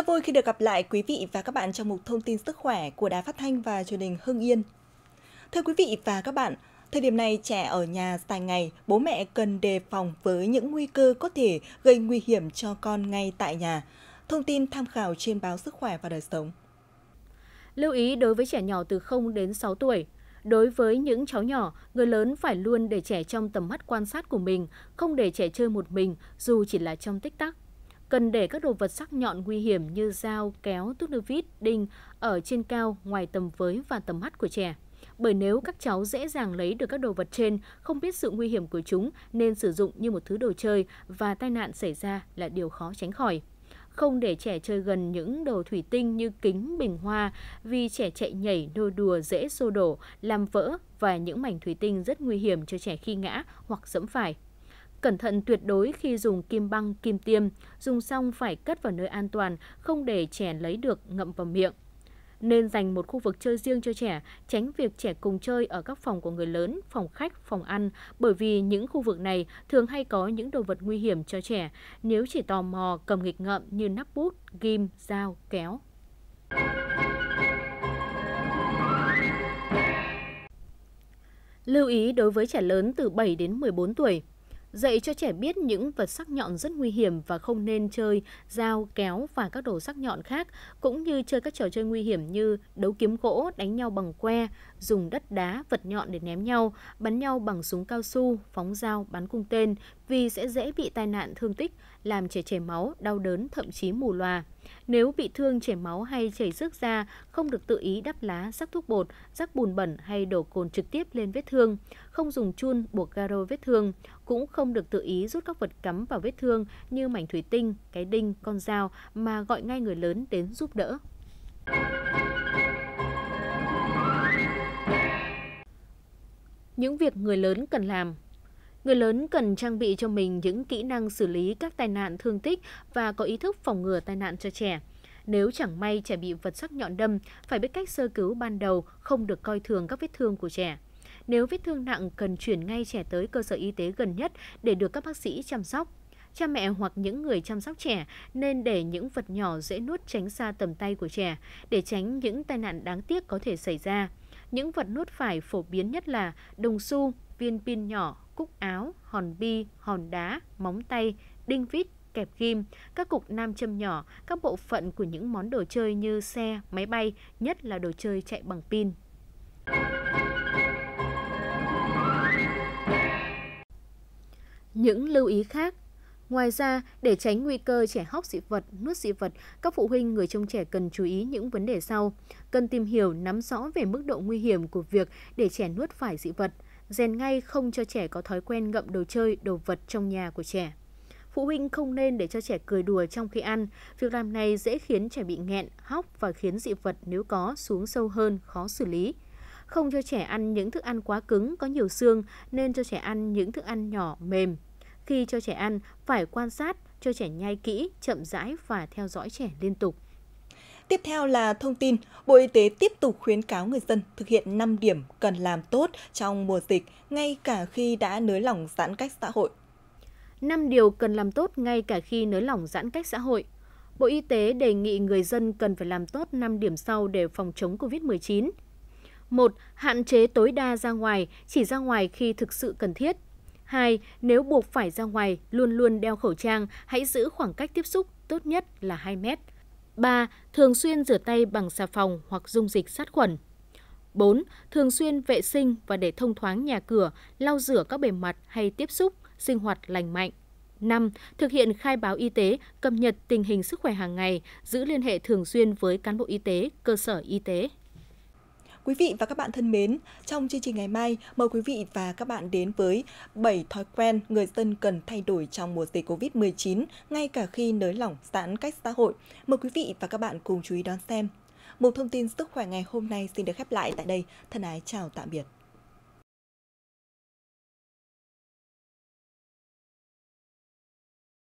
Rất vui khi được gặp lại quý vị và các bạn trong mục thông tin sức khỏe của Đài Phát Thanh và truyền hình Hưng Yên. Thưa quý vị và các bạn, thời điểm này trẻ ở nhà dài ngày, bố mẹ cần đề phòng với những nguy cơ có thể gây nguy hiểm cho con ngay tại nhà. Thông tin tham khảo trên báo Sức khỏe và Đời sống. Lưu ý đối với trẻ nhỏ từ 0 đến 6 tuổi, Đối với những cháu nhỏ, người lớn phải luôn để trẻ trong tầm mắt quan sát của mình, không để trẻ chơi một mình dù chỉ là trong tích tắc cần để các đồ vật sắc nhọn nguy hiểm như dao, kéo, tuốc nơ vít, đinh ở trên cao ngoài tầm với và tầm mắt của trẻ. Bởi nếu các cháu dễ dàng lấy được các đồ vật trên, không biết sự nguy hiểm của chúng nên sử dụng như một thứ đồ chơi và tai nạn xảy ra là điều khó tránh khỏi không để trẻ chơi gần những đồ thủy tinh như kính, bình hoa vì trẻ chạy nhảy nô đùa dễ xô đổ, làm vỡ và những mảnh thủy tinh rất nguy hiểm cho trẻ khi ngã hoặc dẫm phải. Cẩn thận tuyệt đối khi dùng kim băng, kim tiêm, dùng xong phải cất vào nơi an toàn, không để trẻ lấy được ngậm vào miệng nên dành một khu vực chơi riêng cho trẻ, tránh việc trẻ cùng chơi ở các phòng của người lớn, phòng khách, phòng ăn, bởi vì những khu vực này thường hay có những đồ vật nguy hiểm cho trẻ nếu chỉ tò mò cầm nghịch ngợm như nắp bút, ghim, dao, kéo. Lưu ý đối với trẻ lớn từ 7 đến 14 tuổi dạy cho trẻ biết những vật sắc nhọn rất nguy hiểm và không nên chơi dao, kéo và các đồ sắc nhọn khác, cũng như chơi các trò chơi nguy hiểm như đấu kiếm gỗ, đánh nhau bằng que, dùng đất đá, vật nhọn để ném nhau, bắn nhau bằng súng cao su, phóng dao, bắn cung tên vì sẽ dễ bị tai nạn thương tích, làm trẻ chảy máu, đau đớn, thậm chí mù loà. Nếu bị thương chảy máu hay chảy rước da, không được tự ý đắp lá, sắc thuốc bột, rắc bùn bẩn hay đổ cồn trực tiếp lên vết thương, không dùng chun buộc garo vết thương, cũng không được tự ý rút các vật cắm vào vết thương như mảnh thủy tinh, cái đinh, con dao mà gọi ngay người lớn đến giúp đỡ. Những việc người lớn cần làm Người lớn cần trang bị cho mình những kỹ năng xử lý các tai nạn thương tích và có ý thức phòng ngừa tai nạn cho trẻ. Nếu chẳng may trẻ bị vật sắc nhọn đâm, phải biết cách sơ cứu ban đầu, không được coi thường các vết thương của trẻ. Nếu vết thương nặng, cần chuyển ngay trẻ tới cơ sở y tế gần nhất để được các bác sĩ chăm sóc. Cha mẹ hoặc những người chăm sóc trẻ nên để những vật nhỏ dễ nuốt tránh xa tầm tay của trẻ để tránh những tai nạn đáng tiếc có thể xảy ra. Những vật nuốt phải phổ biến nhất là đồng xu, viên pin nhỏ, cúc áo, hòn bi, hòn đá, móng tay, đinh vít, kẹp ghim, các cục nam châm nhỏ, các bộ phận của những món đồ chơi như xe, máy bay, nhất là đồ chơi chạy bằng pin. Những lưu ý khác Ngoài ra, để tránh nguy cơ trẻ hóc dị vật, nuốt dị vật, các phụ huynh người trông trẻ cần chú ý những vấn đề sau. Cần tìm hiểu, nắm rõ về mức độ nguy hiểm của việc để trẻ nuốt phải dị vật – rèn ngay không cho trẻ có thói quen ngậm đồ chơi, đồ vật trong nhà của trẻ. Phụ huynh không nên để cho trẻ cười đùa trong khi ăn, việc làm này dễ khiến trẻ bị nghẹn, hóc và khiến dị vật nếu có xuống sâu hơn, khó xử lý. Không cho trẻ ăn những thức ăn quá cứng, có nhiều xương, nên cho trẻ ăn những thức ăn nhỏ, mềm. Khi cho trẻ ăn, phải quan sát, cho trẻ nhai kỹ, chậm rãi và theo dõi trẻ liên tục. Tiếp theo là thông tin, Bộ Y tế tiếp tục khuyến cáo người dân thực hiện 5 điểm cần làm tốt trong mùa dịch, ngay cả khi đã nới lỏng giãn cách xã hội. 5 điều cần làm tốt ngay cả khi nới lỏng giãn cách xã hội. Bộ Y tế đề nghị người dân cần phải làm tốt 5 điểm sau để phòng chống COVID-19. 1. Hạn chế tối đa ra ngoài, chỉ ra ngoài khi thực sự cần thiết. 2. Nếu buộc phải ra ngoài, luôn luôn đeo khẩu trang, hãy giữ khoảng cách tiếp xúc, tốt nhất là 2 mét. 3. Thường xuyên rửa tay bằng xà phòng hoặc dung dịch sát khuẩn. 4. Thường xuyên vệ sinh và để thông thoáng nhà cửa, lau rửa các bề mặt hay tiếp xúc, sinh hoạt lành mạnh. 5. Thực hiện khai báo y tế, cập nhật tình hình sức khỏe hàng ngày, giữ liên hệ thường xuyên với cán bộ y tế, cơ sở y tế. Quý vị và các bạn thân mến, trong chương trình ngày mai, mời quý vị và các bạn đến với 7 thói quen người dân cần thay đổi trong mùa dịch COVID-19 ngay cả khi nới lỏng giãn cách xã hội. Mời quý vị và các bạn cùng chú ý đón xem. Một thông tin sức khỏe ngày hôm nay xin được khép lại tại đây. Thân ái chào tạm biệt.